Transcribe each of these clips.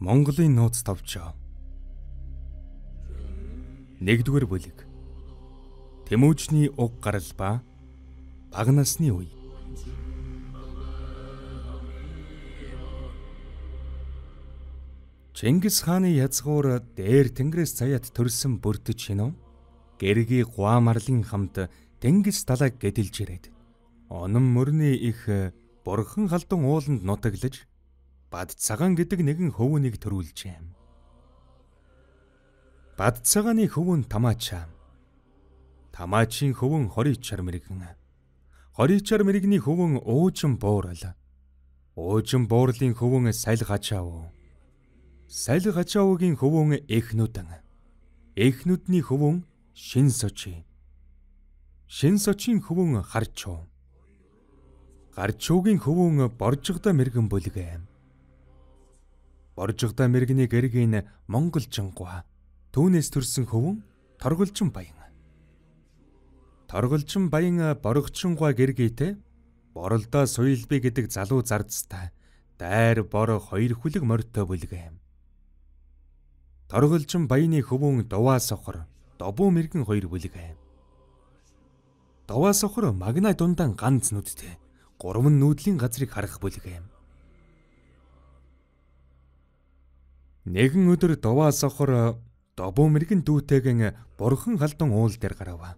Монголын нууц товчоо. 1-р бүлэг. Тэмүүжний уг гарал ба баг насны үе. Чингис хааны язгуур дээр Тэнгэрээс цаяат төрсэн бүрдэж шинэ. Гэргий гуа марлын хамт Тэнгис талаг гэдэлж ирээд. Онон мөрний их бурхан халдан ууланд нутаглаж бад цагаан гэдэг нэгэн хөвөнийг төрүүлжээ. Бад цагааны хөвөн тамаачаа. Тамаачийн хөвөн хоричар мэрэгэн. Хоричар мэрэгний хөвөн уужин буурал. Уужин буурлын хөвөн саль гачаав. Саль гачаавгийн хөвөн эхнүдэн. Эхнүдний хөвөн шин сочи. Шин сочийн хөвөн харчуу. Гарчуугийн хөвөн боржгда мэрэгэн бүлгэ. Боржигдаа мэрэгний гэргийн монголжингуа түүнээс төрсэн хөвөн торголжин баян. Торголжин баян борогчингуа гэргийтэй боролдоо суйлби гэдэг залуу зардстай дайр бор хоёр хүлэг морьтой бүлгэм. Торголжин баяны хөвөн дуваа сохор добуу мэрэгэн хоёр бүлгэм. Дуваа сохор магнай дундаан ганц нүдтэй гурван нүүдлийн газрыг харах бүлгэм. Нэгэн өдөр Доваа сохор э, Добомэргийн дүүтэйгэн э, бурхан халдун уул дээр гарав.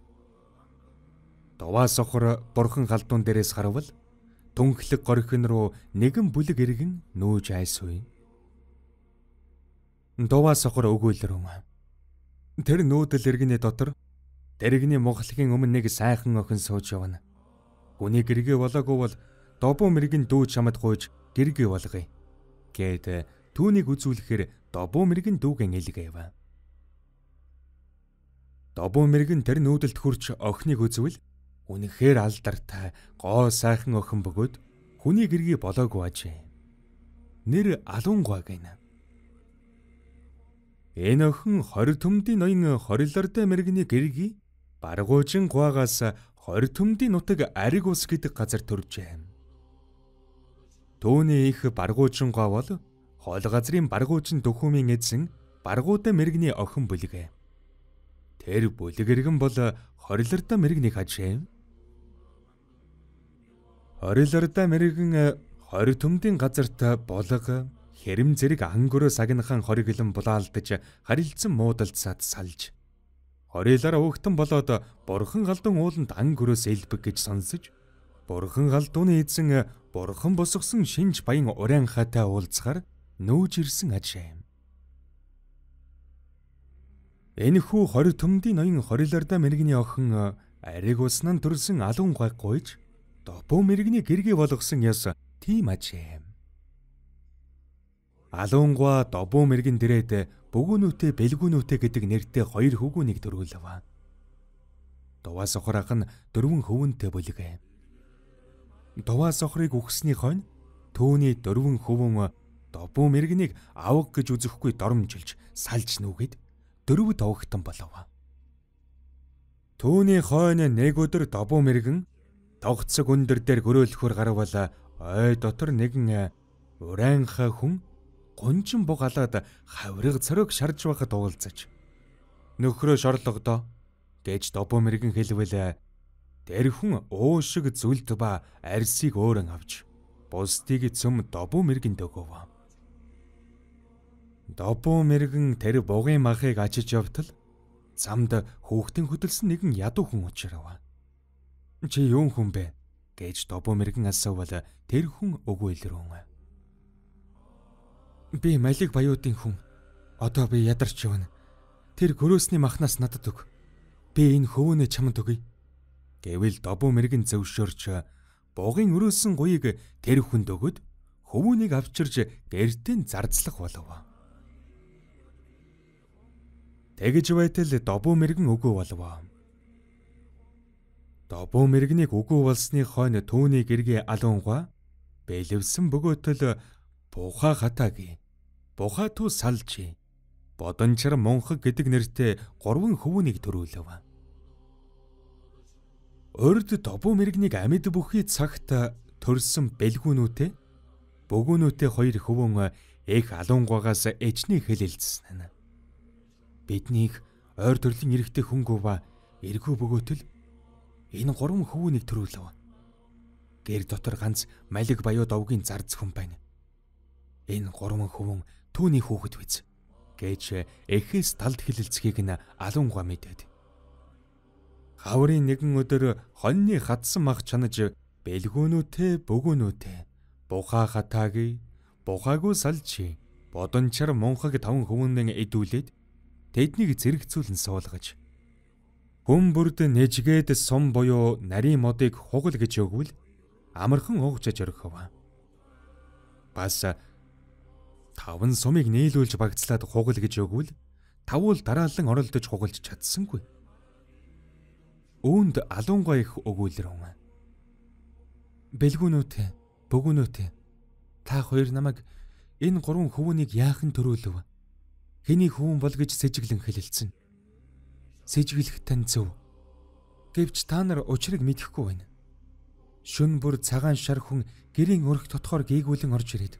Доваа сохор э, бурхан халдун дээрээс гарвал түнхлэг горхин руу нэгэн бүлэг иргэн нөөж айсгүй. Доваа сохор өгөөлрөн. Тэр нүүдэл иргэний дотор дэрэгний мухлагийн өмнө нэг сайхан охин сууж явна. Үнийг гэргээ болоогүй бол добуу мэрэгэн дүү чамд гуйж гэргээ болгоё гэд Түүнийг үзүүлэхээр добуу мэрэгэн дүүгэн илгээв. Добуу мэрэгэн тэр нүүдэлд хүрч охиныг үзвэл үнэхээр алдартай гоо сайхан охин бөгөөд хүний гэргий болоогүй ажээ. Нэр Алунгой гэнэ. Энэ охин 20 төмдийн ноён хорилордэ мэрэгний гэргий баргуужин гуагаас 20 төмдийн нутаг Ариг ус гэдэг газар төржээ. Төвний их баргуужин гуа бол хоол газрын баргуужин дөхөмийн эзэн баргуудын мэрэгний охин бүлэг. Тэр бүлэг иргэн бол хорилордоо мэрэгний хажээ. Хорилордоо мэрэгэн э, хорь төмдийн газарт болго хэрэм зэрэг ангөрөө сагнахан хориглон булаалдаж харилцсан муудалцаад салж Хориолоор хөөхтөн болоод бурхан галдан ууланд ан гөрөөс элбэг гэж сонсож бурхан галдууны эзэн э, бурхан босгосон шинж баян уран хатай уулзахаар нөөж ирсэн аж аим. Энэхүү 20 төмдийн ноён 20-аар да мэрэгний охин э, ариг уснан төрсэн алуун гой гойж допоо мэрэгний гэргий болгосон яс тийм аж аим. Алуунгва добуу мэрэгэн дэрээд э, бөгүүнүүтэй бэлгүүнүүтэй гэдэг нэртэй хоёр хөвгүүнийг төрүүлв. Дуваа сохрах нь дөрвөн хөвөнтэй бүлэг. Дуваа сохрыг үхсний хойно түүний дөрвөн хөвөн Добуу мэрэгнийг авга гэж үзэхгүй доромжилж салж нүгэд дөрөв довгтон болов. Төвний хойно нэг өдөр добуу мэрэгэн тогтцог өндөр дээр гөрөөлхөр гарвал ой дотор нэгэн э, урайнха хүн гунчин бугалаад хаврыг цорог шарж байхад уулзаж нөхрөө шорлогдоо гэж добуу мэрэгэн хэлвэл тэрхэн уушиг зүлд ба арсыг өөрөн авч бусдыг цөм добуу мэрэгэн дөгөв. Добуу мэрэгэн тэр бугын махыг ажиж явтал замд хөөхтөн хөдөлсөн нэгэн ядуу хүн очирав. Чи юун хүн бэ? гэж добуу мэрэгэн асуувал тэр хүн өгөө илрүүн. Би малиг баяуудын хүн. Одоо би ядарч явна. Тэр гөрөөсний махнаас надад өг. Би энэ хөвөнө чамд өгье. Гэвэл добуу мэрэгэн зөвшөөрч бугын өрөөсөн гуйг тэр хүнд өгöd хөвөнийг авчирж гэртэн зарцлах болов. Тэгж байтал добуу мэрэгэн үгүй болов. Добуу мэрэгнийг үгүй болсны хойно түүний гэргийн алуунга бэлэвсэн бөгөөтөл буха хатаагийн буха түү салжи бодончар мунхаг гэдэг нэртэй гурван хөвөнийг төрүүлв. Урд добуу мэрэгнийг амьд бүхий цагт төрсэн бэлгүүнүүтэй бөгөөнүүтэй хоёр хөвөн их алуунгаагаас эжний хэлэлцсэн нь. Биднийг ойр төрлийн эрэгтэй хөнгөө ба эргүү бөгөөтөл энэ гурван хөвүүнийг төрүүлв. Гэр дотор ганц малиг буюу довгийн зарц хүн байна. Энэ гурван хөвөн түүний хүүхэд биз гэж эхээс талд хилэлцгийг нь алуунгаа мэдээд. Хаврын нэгэн өдөр хоньны хатсан мах чанаж бэлгөөнүүтэй бөгөөнүүтэй бухаа хатаагүй бухаагүй салчи бодончар мунхаг таван хөвөндөн идүүлээд тэднийг зэрэгцүүлэн суулгаж Хүн бүрд нэжгээд сум буюу нарийн модыг хугал гэж өгвөл амархан уугчаж өргөхөв. Бас таван сумыг нийлүүлж багцлаад хугал гэж өгвөл тавуул дараалан оролдож хугалж чадсангүй. Үүнд алуунгаа их өгүүлрэн. Бэлгүүнүүт, бөгүүнүүт та хоёр намайг энэ гурван хөвөнийг яахан төрүүлв? Хэний хүүн бол гэж сэжиглэн хэлэлцэн. Сэжиглэх тань зөв. Гэвч та нар учрыг мэдэхгүй байна. Шүн бүр цагаан шар хүн гэрийн өрх тотхоор гээгүүлэн орж ирээд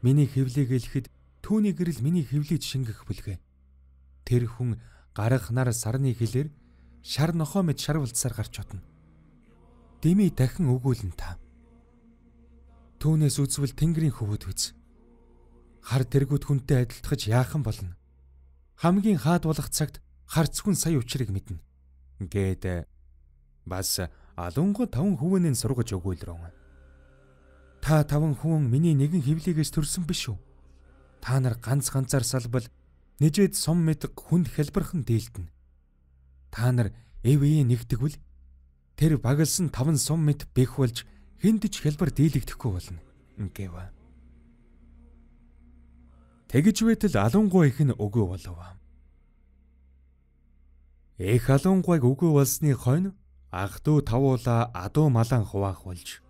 миний хөвлөгийг хэлэхэд түүний гэрэл миний хөвлөж шингэх бүлгэ. Тэр хүн гарах нар сарны хилээр шар нохоо мэд шар булцсаар гарч отно. Дэми дахин өгүүлэн та. Түүнээс үзвэл тэнгэрийн хөвөд үз. Хар тэргүүд хүнтэй адилтгаж яахан болно хамгийн хаад болох цагт харцгүй сая учрыг мэднэ гэд э, бас алуунго 5 хүүнийн сургаж өгөөл рүү. Та 5 хүүн миний нэгэн хөвлийгээс төрсөн биш үү? Та нар ганц ганцаар салбал нэжэд сум мэдэг хүнд хэлбэрхэн дийлдэнэ. Та нар эвээ нэгтгэвэл тэр багалсан 5 сум мэд бэх болж хүндж хэлбэр дийлэгдэхгүй болно гэв. Тэгж байтал алунгуй их нь өгөө болов. Эх алунгуйг өгөө болсны хойно ах トゥ тавуула адуу малан хуваах болж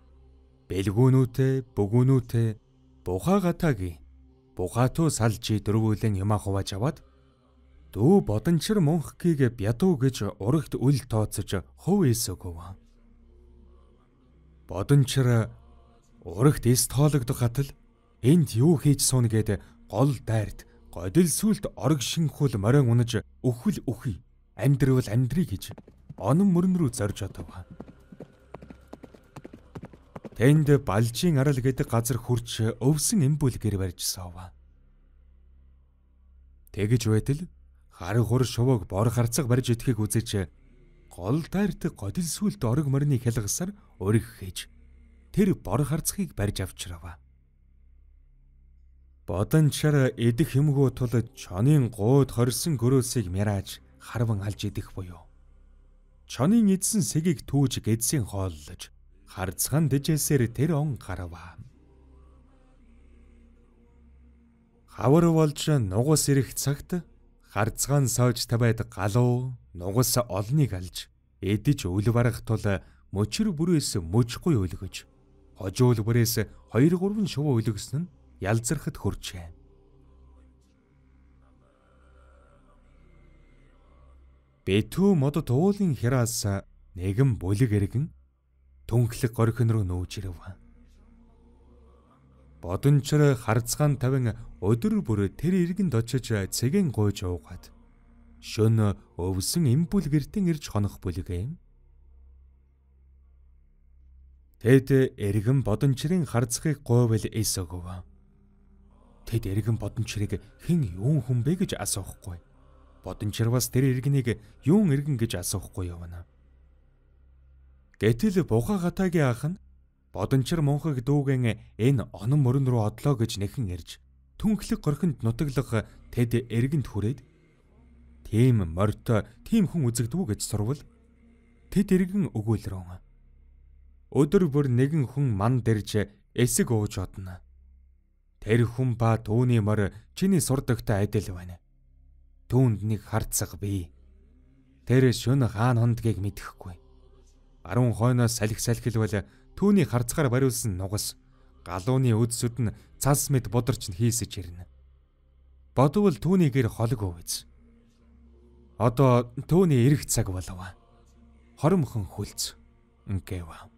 бэлгүүнүүтэ бөгүүнүүтэ бухаагатаги бухатуу салжи дөрвүүлэн юм хувааж аваад дүү бодончир мөнхгийг бядуу гэж урагт үл тооцож хов ийсэв гов. Бодончир урагт эс тоологдох хатал энд юу хийж суун гэдэг гол дайрт годил сүлд орог шинхүүл морин унаж өхөл өхий амьдрал амьдрыг гэж онон мөрөн рүү зорж отов. Тэнд балжийн арал гэдэг газар хурч өвсөн эмбүл гэр барьжсав. Тэгж байтал харын хур шувог бор харцаг барьж идэхийг үзэж гол тайрт годил сүлд орог морины хялгасаар өргөх гэж тэр бор харцгийг барьж авчрав. Бодон чар идэх хэмгүү тул чонын гууд хорсон гөрөөсийг мярааж харван алж идэх буюу. Чонын эдсэн сэгийг түүж гэдсэн хооллож харцхан дэжээсээр тэр он гарава. Хавар болж нугас ирэх цагт харцхан сойж тавайд галуу нугас олныг алж эдэж өвл барах тул мөчр бүрээс мөчгүй өлгөж хожуул бүрээс 2 3 шувуу өлгөснө ялзархад хөрчээ. Бэтүү модод уулын хяраас нэгэн бүлэг эргэн түнхлэг горхин руу нөөж ирэв. Бодончор харцгаан тавин өдөр бүр тэр иргэнд очиж цэгэн гойж уугаад шөн өвсөн эм бүл гертэн ирж хонох бүлэг юм. Тэд эргэн бодончрын харцгийг гойвол эсэгв. Тэд эргэн бодончрыг хэн юун хүн бэ гэж асуухгүй. Бодончрваас тэр иргэнийг юун иргэн гэж асуухгүй явна. Гэтэл буха хатагийн ах нь бодончр мунхаг дүүгэн энэ онон мөрөн рүү одлоо гэж нэхэн ирж түнхлэг горхинд нутаглах тэд эргэнд хүрээд тийм морьтой тийм хүн үзэгдвүү гэж сурвал тэд эргэн өгүүлрөн. Өдөр бүр нэгэн хүн ман дэрж эсэг ууж одно. Эр хүн ба түүний морь чиний сурдагтай адил байна. Түүнд нэг харцаг бий. Тэр шүн хаан хондгийг мэдхгүй. 10 хойноос салхи салхилвал түүний харцгаар бариулсан нугас галууны өдсөд нь цас мэд бодорч нь хийсэж ирнэ. Бодвол түүний гэр холог өвөц. Одоо түүний эрэх цаг болов. Хоромхон хүлц. Ингээв.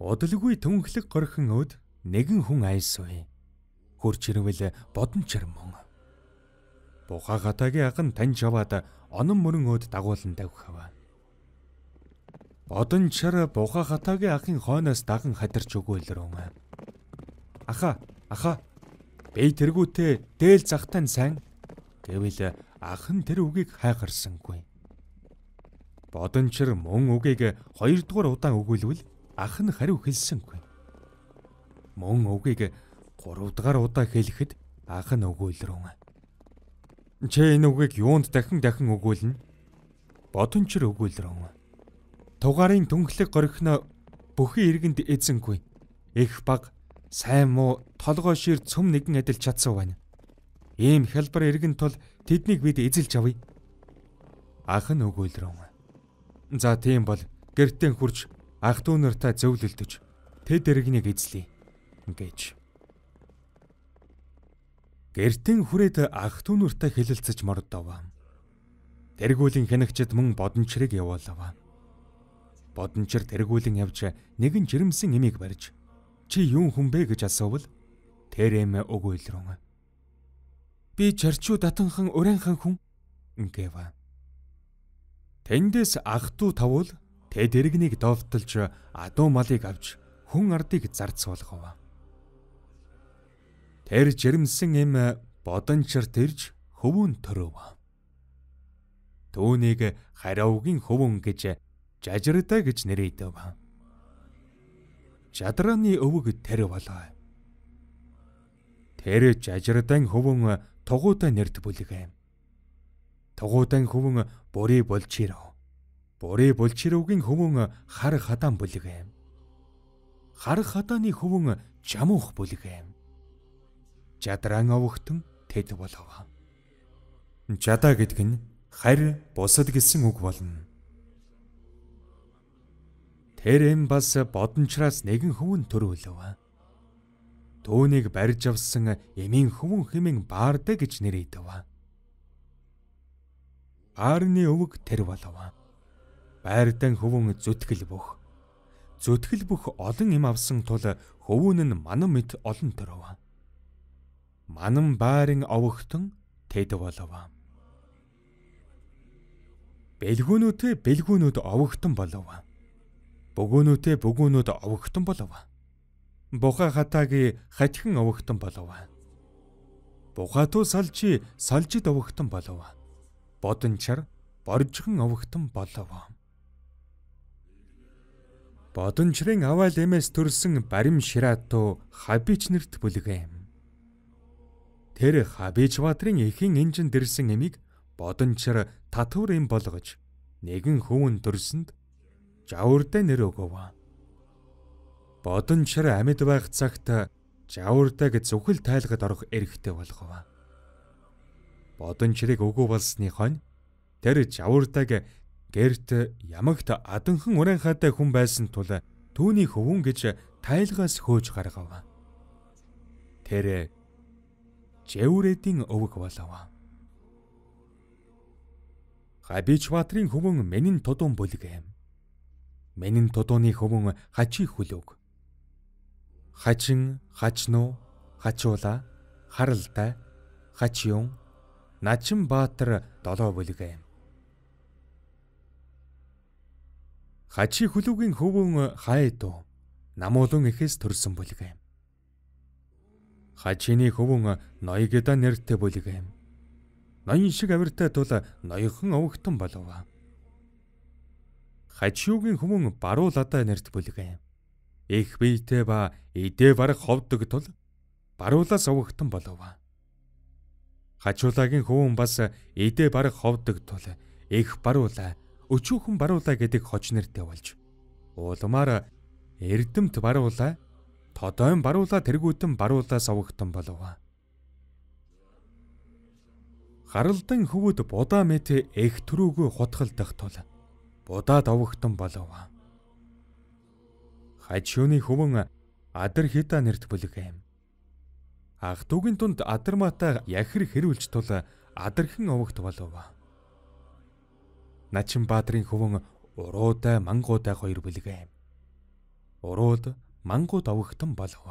Удалгүй төнхлөг горхон өд нэгэн хүн айсвэ. Хурч ирвэл бодон чармун. Бухагатагийн аган таньж аваад онон мөрөн өд дагуулan давхав. Бодон чар бухагатагийн ахын хойноос даган хадарч өгөөлрөн. Аха, аха. Бэй тэргүүтээ дээл захтан сайн гэвэл ах нь тэр үгийг хайхарсангүй. Бодончир мөн үгийг хоёрдугаар удаан өгүүлвэл ах нь хариу хэлсэнгүй. Мөн үгийг 3 дугаар удаа хэлэхэд ах нь өгөөлрөн. Чи энэ үгийг юунд дахин дахин өгөөлнө? Бодончор өгөөлрөн. Тугарын түнхлэг горхино бүхий иргэнд эзэнгүй. Их баг сайн муу толгой шир цөм нэгэн адил чадсан байна. Ийм хэлбэр иргэн тул тэднийг бид эзэлж авъя. Ах нь өгөөлрөн. За тийм бол гэртэн хурж Ах дүү нартай зөвлөлдөж тэд эрэгнийг эзлэе гэж. Гэртэн хүрээд ах дүү нартай хэлэлцэж мордов. Тэргүүлийн хянагчид мөн бодончрыг явуулав. Бодончр тэргүүлийн явж нэгэн жирэмсэн эмийг барьж чи юун хүн бэ гэж асуувал тэр эмэ өгөөл рүү. Би чарчуу татанхан урайнхан хүн гэв. Тэндээс ах トゥ тавуул Тэд иргэнийг довтолж адуу малыг авч хүн ардыг зарц болгов. Тэр жирэмсэн им бодончорт ирж хөвүүн төрөв. Төвнийг хариугийн хөвөн гэж жажирдаа гэж нэрийдэв. Жадрааны өвөг тэр болоо. Тэр жажирдаан хөвөн тугуутай нэрд бүлэг. Тугуутай хөвөн бүрий болж ирв бүрий булчируугийн хөвөн хар хадаан бүлэг юм. Хар хадааны хөвөн чамуух бүлэг юм. Жадран овогтон тэд болов. Жада гэдэг нь харь бусад гэсэн үг болно. Тэр энэ бас бодончраас нэгэн хөвөн төрүүлв. Төвнийг барьж авсан эмийн хөвөн хэмээн баардаг гэж нэрийдэв. Аарны өвөг тэр болов байрдан хөвөн зүтгэл бөх. Зүтгэл бөх олон им авсан тул хөвүүн нь манам мэд олон төрөв. Манам байрын овогтон тэд болов. Бэлгүүнүүдээ бэлгүүнүүд овогтон болов. Бөгөөнүүдээ бөгөөнүүд овогтон болов. Бухай хатагийн хатхин овогтон болов. Бухатуу салжи салжид овогтон болов. Бодончар боржгон овогтон болов. Бодончрын авайл эмээс төрсэн барим Ширату Хабич нэрт бүлгэм. Тэр Хабич баатрын эхийн энжин дэрсэн эмийг бодончр татвар эм болгож нэгэн хөвөн төрсөнд жавурдэ нэр өгөв. Бодончр амьд байх цагт жавурдаг зүхэл тайлгад орох эрхтэй болгов. Бодончрыг өгөө болсны хонь тэр жавурдаг Гэрт ямагт аданхан урайнхаатай хүн байсан тул түүний хөвөн гэж тайлгаас хөөж гаргав. Тэр Жэврэдийн өвөг болов. Хабич Баатрийн хөвөн менин тудун бүлэг юм. Менин тудууны хөвөн хачи хүлөг. Хачин, хачну, хачуула, харалтай, хачиун, начин баатар долоо бүлэг юм. Хачи хүлүүгийн хөвөн хайто намуулын ихэс төрсөн бүлэг юм. Хачины хөвөн ноёгэда нэртэй бүлэг юм. Ноён шиг авиртай тул ноёхон өвгтөн болов. Хачиугийн хөвөн баруул ада нэрт бүлэг юм. Их биетэй ба идэ бараг ховдөг тул баруулаас өвгтөн болов. Хачуулагийн хөвөн бас идэ бараг ховдөг тул их баруула өчүүхэн баруула гэдэг хож нэртэй болж уулмаар эрдэмт баруула тодойн баруула тэргүүтэн баруула совгтон болов. Гаралдан хөвөд будаа мэт эх төрөөгөө хутгалдах тул будаа довгтон болов. Хажууны хөвөн адар хита нэрт бүлэг юм. Ах дүүгийн тунд адармата яхэр хэрүүлж тул адархан овогт болов. Начин Баадрын хөвөн уруудай мангуудай хоёр бэлгэв. Урууд мангууд овогтон болов.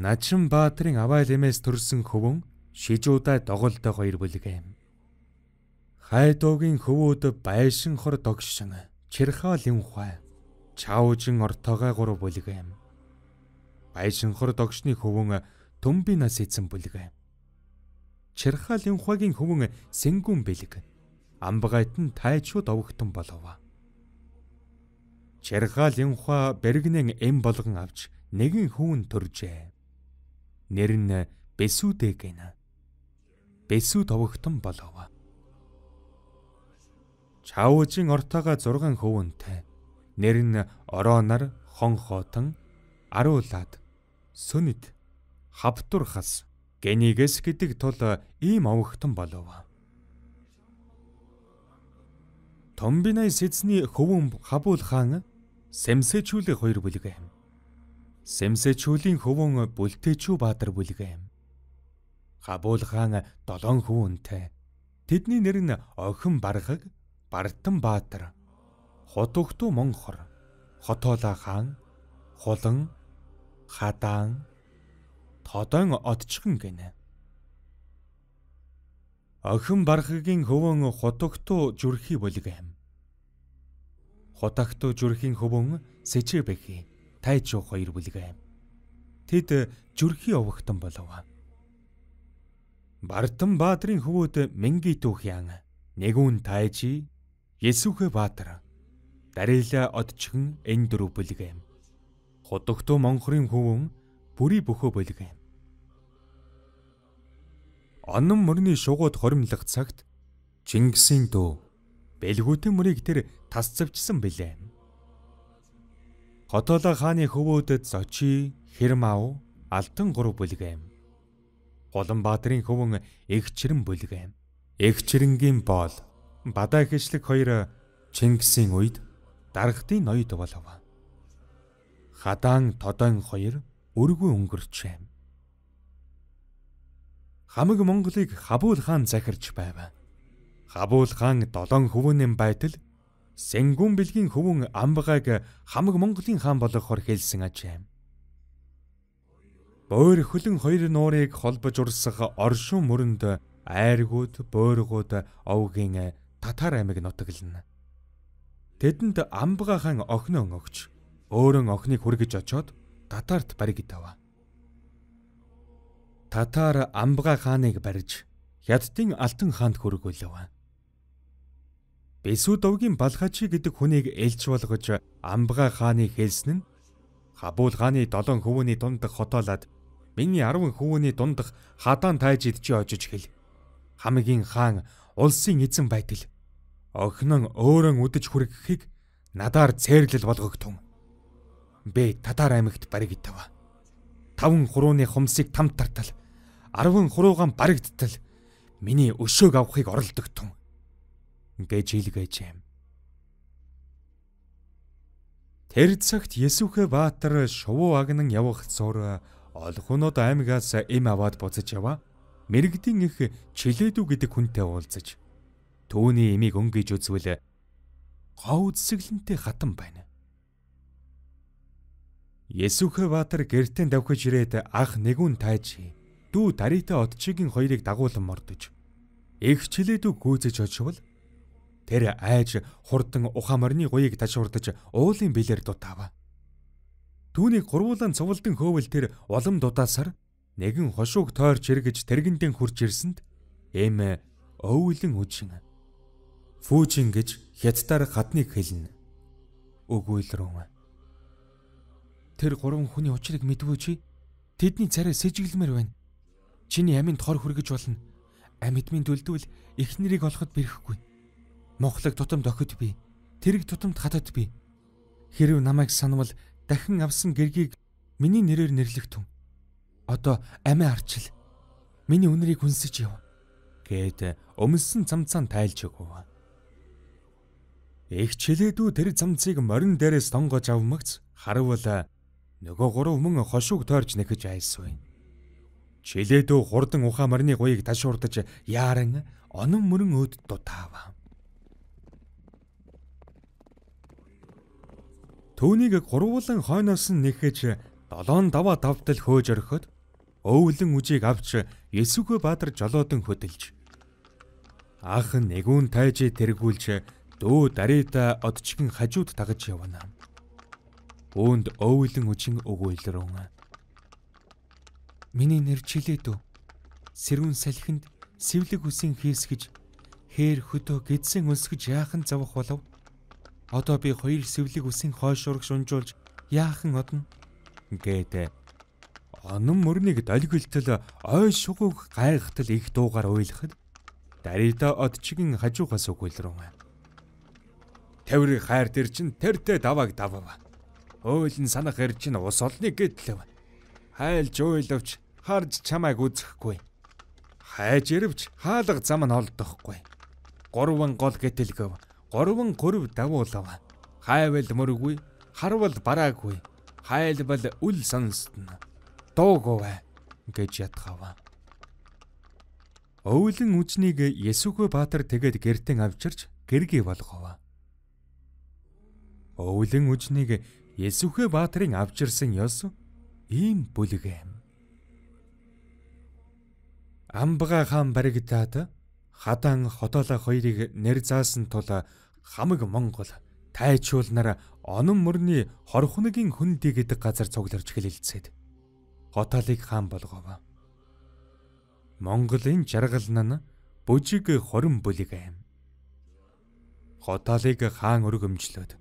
Начин Баадрын авайл эмээс төрсэн хөвөн шижуудаа доголтой хоёр бүлэг юм. Хайдуугийн хөвөөд байшин хор догшин чирхаа линхай чаужин ортогоо гур бүлэг юм. Байшин хор догшны хөвөн төмби нас эзэн бүлэг юм. Чирхаа линхайгийн хөвөн сэнгүн бэлэг амбгайт нь тайчуу довгтон болов. Чаргаал юмха бэрэгнэн эм болгон авч нэгэн хүүн төржээ. Нэр нь Бесүдэг гэнэ. Бесү довгтон болов. Чаужийн ортоога 6 хөвөнтэй. Нэр нь Оронар, Хонхотон, Аруулад, Сүнэт, Хавтурхас гэнийгэс гэдэг тул ийм овогтон болов Томбинай сэзний хөвөн Хабул хаан Сэмсэчүүлээ хоёр бүлэг юм. Сэмсэчүүлийн хөвөн Бүлтэчүү Баатар бүлэг юм. Хабул хаан 7 хүүнтэй. Тэдний нэр нь Охин Баргаг, Бартан Баатар, Хутугтуу Монхор, Хотоолаа хаан, Хулан, Хадаан, Тодон Одчхан гэнэ. Охин Баргагийн хөвөн Хутугтуу Жүрхий бүлэг юм. Хотагтуу жүрхийн хөвөн Сэчэбэхи тайчуу хоёр бүлгэ. Тэд жүрхий овогтон болов. Бартан Баадрын хөвөд Мэнги түүхян нэгүн тайчи Есүхэ Баатар дарила одчихын энэ дөрөв бүлгэ. Хотогтуу Монхрын хөвөн бүрий бөхөө бүлгэ. Онн мөрний шугууд хоримлах цагт Чингисийн дүү бэлгүүтэн мөрийг тэр тасцавчсан билээ. Хотоолоо хааны хөвөөдөд зочи, хэрмав, алтан гурав бүлгэм. Голан Баадрын хөвөн эгчрэн бүлгэм. Эгчрэнгийн боол бадаа хэшлэг хоёр Чингисийн үед даргатын ноёд болов. Хадаан тодон хоёр өргөө өнгөрчээ. Хамаг Монголыг Хабул хаан захирч байваа. Хабул хаан 7 хөвөнэн байтал Сэнгүн бэлгийн хөвөн Амбагайг хамаг Монголын хаан болгохор хэлсэн ажээ. Бөөр хөлн хоёр нуурыг холбож урсах оршин мөрөнд айргууд, бөөргүүд овгийн татар аймаг нутаглана. Тэдэнд Амбага хаан огноо өгч өөрөн охиныг хүргэж очоод татарт бариг тава. Татар Амбага хааныг барьж Хятадын Алтан хаанд хүргүүлэв. Бесүдовгийн Балхачи гэдэг хүнийг элч болгож Амбга хааны хэлсэн нь Хабул хааны 7 хөвөний дундах хотоолаад миний 10 хөвөний дундах хадаан тайж идчи очиж хэл. Хамгийн хаан улсын эзэн байтал. Охин нь өөрөө үдэж хүргэхийг надаар цээрлэл болгогдсон. Бэ татар аймагт баригдав. Таван хурууны хумсыг там тартал, 10 хуруугаан баригдтал миний өшөөг авахыг оролдогдсон гэж илгээжээ. Тэр цагт Есүхэ баатар шувуу агнан явах зур олхонод аймагаас им аваад буцаж яваа. Мэргэдийн их чилээдүү гэдэг хүнтэй уулзаж түүний имийг өнгөж үзвэл гоо үзсгэлэнтэй хатан байна. Есүхэ баатар гертэн давхиж ирээд ах нэгүн тайж дүү дарита отчигийн хоёрыг дагуулan мордож их чилээдүү гүйцэж очивол Тэр айж хурдан ухаамарны гуйг ташуурдаж уулын бэлээр дутаава. Түүнийг гурвуулан цувалдан хөөвэл тэр улам дудаасаар нэгэн хошууг тойр чиргэж тэргэндээ хурж ирсэнд эм өвөлн үжин. Фүүжин гэж хятадаар гадныг хэлнэ. Өгөөл рүү. Тэр гурван хүний учрыг мэдвүү чи тэдний царай сэжиглэмээр байна. Чиний аминд хор хүргэж болно. Амьд минь төлдвөл их нэрийг олоход бэрхгүй. Монголыг тутамд охид би. Тэрэг тутамд хатад би. Хэрв намайг санвал дахин авсан гэргийг миний нэрээр нэрлэх түн. Одоо амиа арчил. Миний үнэрийг хүнсэж яв. гэд өмссөн цамцаан тайлж өгөв. Их чилээдүү тэр цамцыг морин дээрээс тонгож авмагц харвал нөгөө гурав мөн хошууг тойрж нэхэж айсвэ. Чилээдүү хурдан ухаа морины гуйг ташуурдаж яаран онон мөрөн өөд дутаава. Төвнийг гурвуулан хойноос нь нэхэж долоон даваа давтал хөөж орхиод өвлөн үжийг авч Есүхөө баатар жолоодон хөдөлж анх нэгүүн тайжи тэргүүлж дөө дарита одчгин хажууд тагж явна. Үүнд өвлөн үжин өгөөлрөн. Миний нэр чилээд үү? Сэрүүн салхинд сэвлэг үсэн хийсгэж хээр хөдөө гэдсэн өнсгөж яахан завах болов Одоо би хоёр сэвлэг үсэн хойш урагш унжуулж яахан одно гэдэг. Онон мөрнийг долгилтэл ой шугууг гайхтал их дуугаар уйлахад дарида одчгийн хажуухаас өгүүлрэн байна. Тавир хайр дээр чин тэртэ даваг давав. Ойлн санах эр чин ус олны гэдлэв. Хайлж уйлвч харж чамайг үзэхгүй. Хайж ирвч хаалга зам нь олдохгүй. Гурван гол гэтэлгэв Гурван гөрв давуулав. Хайвал мөргүй, харвал бараагүй. Хайлбал үл сонстно. Дуугувэ гэж ятгав. Өвлөн үжнийг Есүхөө Баатар тэгэд гертэн авчирч гэргий болгов. Өвлөн үжнийг Есүхөө Баатарын авчирсан ёс ийм бүлэг юм. Амбага хаан баригдаад хадаан хотоолаа хоёрыг нэр заасан тул хамаг Монгол тайчуулнаар онон мөрний хорхоногийн хүндий гэдэг газар цугларч хэлэлцээд хотоолыг хаан болгоов. Монголын жаргалнан бүжиг 20 бүлэг аим. Хотоолыг хаан өргөмжлөөд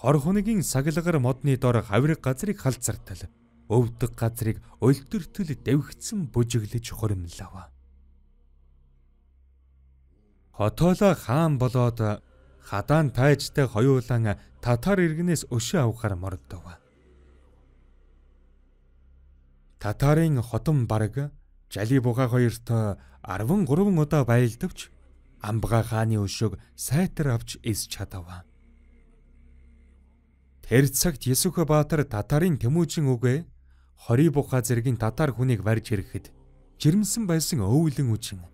хорхоногийн саглагар модны дор хавраг газрыг халцартал өвдөг газрыг өлтөртөл дэвгцэн бүжиглэж хуримлав. Хотоолоо хаан болоод хадаан тайжтай хоёулан татар иргэнээс өшөө авахар морддов. Татарын хотон бараг Жалибуга хоёрт 13 удаа байлдавч Амбга хааны өшөөг сайтар авч эсч чадав. Тэр цагт Есүх баатар татарын тэмүүжин үгэ Хорибуха зэргийн татар хүнийг барьж ирэхэд жирэмсэн байсан өвлөн үчин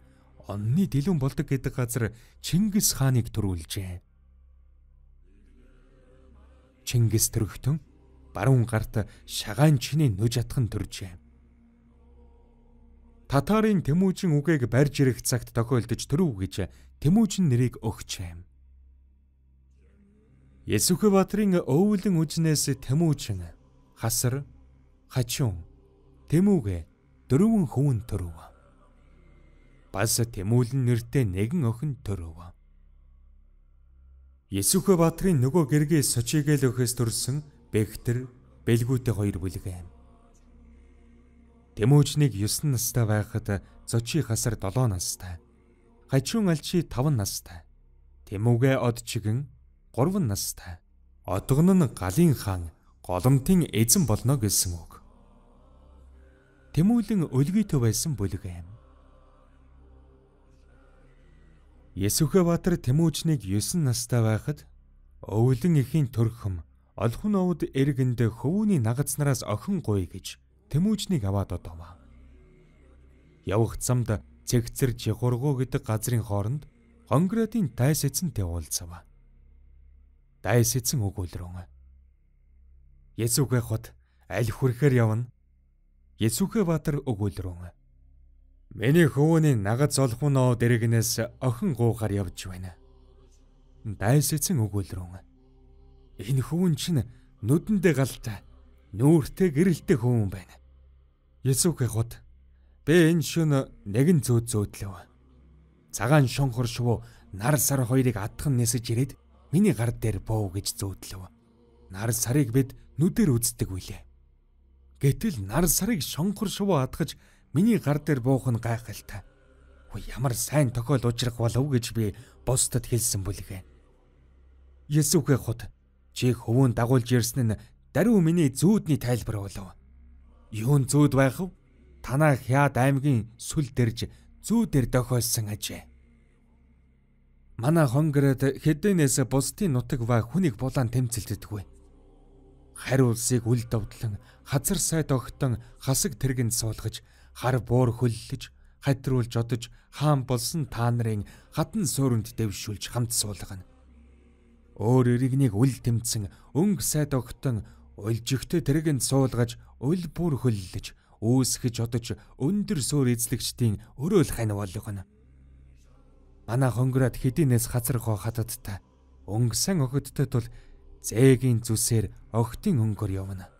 онны дэлүн болдог гэдэг газар Чингис хааныг төрүүлжээ. Чингис төрөгтөн баруун гарт шагаан чиний нүж атхан төржээ. Татарын Тэмүүжин үгээг барьж ирэх цагт тохиолдож төрөв гэж Тэмүүжин нэрийг өгчээ. Есүхэ Бадрын өвлөн үжнээс Тэмүүжин хасар хачуун Тэмүүгэ дөрвөн хүн төрөв бас Тэмүүлэн нэртэй нэгэн охин төрөв. Есүхэ баатрын нөгөө гэргийн сочигэл өхөөс төрсэн Бэхтэр бэлгүүтэй хоёр бүлгэм. Тэмүүжнийг 9 настай байхад зочи хасар 7 настай. Хажуун алчи 5 настай. Тэмүүгээ од чигэн 3 настай. Одгон нь Галын хаан голомтын эзэн болно гэсэн үг. Тэмүүлэн өлгийтэй байсан бүлгэм. Есүхэ Баатар Тэмүүжнийг 9 настай байхад өвлөн эхийн төрхөм олхун овд эргэнд хөвүүний нагац нараас охин гуй гэж Тэмүүжнийг аваад одоомаа. Явх замд цэгцэр жихургуу гэдэг газрын хооронд Хонградын дайс эцэнтэй уулзав. Дайс эцэн өгүүлрөн. Есүхэ хот аль хүрхээр явна? Есүхэ Баатар өгүүлрөн. Миний хөвөний нагад золхуноо дэрэгнээс охин гуугаар явж байна. Дайсэцэн өгүүлрүүн. Энэ хөвөн чинь нүдэндээ галтай, нүүртэй гэрэлтэй хөвөн байна. Есүхээ хот. Би энэ шөн нэгэн зөөд зөөдлөө. Цагаан шонхор шувуу нар сар хоёрыг адхан нисэж ирээд миний гар дээр боо гэж зөөдлөө. Нар сарыг бид нүдээр үздэг үлээ. Гэтэл нар сарыг шонхор шувуу адгаж Миний гар дээр буух нь гайхалтай. Хөө ямар сайн тохиол учрах болов гэж би бусдад хэлсэн бүлгэ. Есүхээ хот чи хөвөн дагуулж ирсэн нь даруй миний зүүдний тайлбар болов. Юун зүүд байх вэ? Танаа хяад аймгийн сүл дэрж зүүдэр дохиолсон ажээ. Манай хонгороод хэдэнээс бусдын нутаг ба хүнийг булаан тэмцэлддэггүй. Хариу улсыг үл довдлон, хазар сайд огтон хасаг тэргэнд суулгаж хар буур хөллөж хатруулж одож хаан болсон та нарын хатан суурьнд дэвшүүлж хамт суулгана. Өөр эрэгнийг үл тэмцэн өнг сайд огтон уйлжигтэй тэрэгэнд суулгаж үл бүр хөллөж үүсгэж одож өндөр суур эзлэгчдийн өрөөл хань болгоно. Манай хонгороод хэдийнээс хазархоо хатадтай өнгөсөн охидтой тул зээгийн зүсээр огтын өнгөөр явна.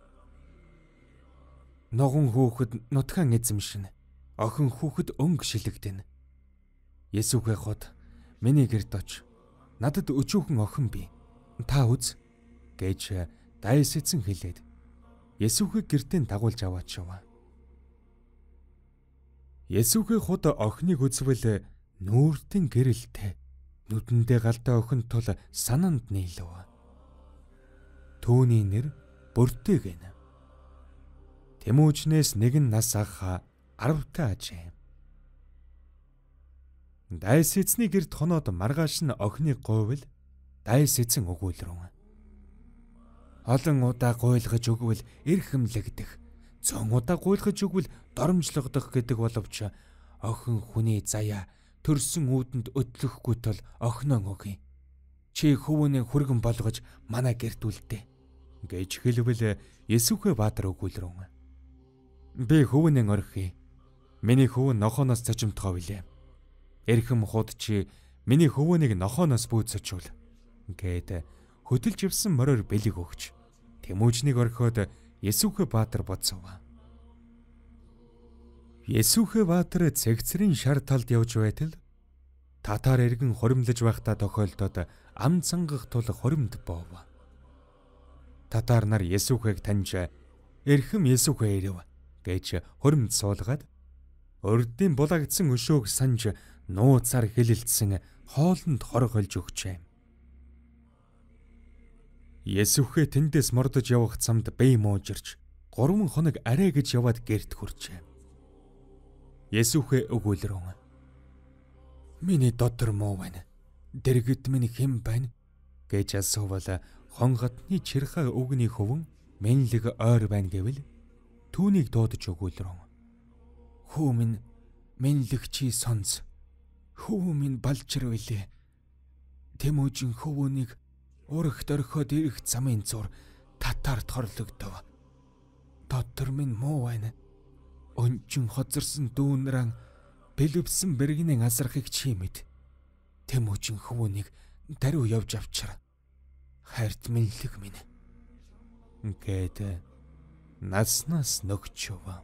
Ногон хүүхэд нутгаан эзэмшин. Охин хүүхэд өнг шилэгдэнэ. Есүхээ хот миний гэрд оч. Надад өчүүхэн охин бий. Та үз гэж дайс эцэн хэлээд Есүхийг гэртээ дагуулж аваад шуваа. Есүхээ хот охиныг үзвэл нүүртэн гэрэлтэй нүдэндээ галтай охин тул сананд нийлв. Төвний нэр бүртэй гэнэ. Тэмүүжнээс нэг нь нас агха 10-тай ажээ. Дайс эцний гэрд хоноод маргааш нь охины гуйвал дайс эцэн өгүүлрэн. Олон удаа гуйлгаж өгвөл эрхэмлэгдэх, зөн удаа гуйлгаж өгвөл доромжлогдох гэдэг боловч охин хүний заяа төрсөн үүдэнд өдлөхгүй тул охиноо өгье. Чи хөвөнөө хүргэн болгож манай гэрд үлдээ гэж хэлвэл Есүхэ баатар өгүүлрэн. Би хөвөнэн орхи. Миний хөвөн нохооноос цочимтгоо билээ. Эрхэм худ чи миний хөвөнийг нохооноос бөөцөжүүл гэд хөдөлж явсан мороор бэлэг өгч тэмүүжнийг орхиод Есүхэ Баатар боцсова. Есүхэ Баатар цэгцрийн шар талд явж байтал татар эргэн хоримлож байхдаа тохиолдоод ам цангах тул хоримд боов. Татар нар Есүхийг таньж эрхэм Есүхэ ирэв гэж хөрмөнд суулгаад урддын булагдсан өшөөг санж нууцаар хэлэлцсэн хоолнд хорголж өгчээ. Есүхээ тэндээс мордож явах замд бие муужирч 3 хоног арай гэж яваад гэрт хүрчээ. Есүхээ өгүүлрөн. Миний дотор муу байна. Дэргэд минь хэн байна? гэж асуувал хонготны чирхэг өгний хөвөн мэнлэг ойр байна гэвэл түүнийг дуудаж өгүүлрэн. Хүү минь мэнлэгчи сонц. Хүү минь балчир билээ. Тэмүүжин хөвөнийг урах дөрхөд ирэх замын зур татарт хорлогдов. Дотор минь муу байна. Өнчин хоцорсон дүүнран бэлвсэн бэргийн асархыг чимэд. Тэмүүжин хөвөнийг даруй явж авчир. Харт мэнлэг минь. Гэдэг наснаас нөгч яваа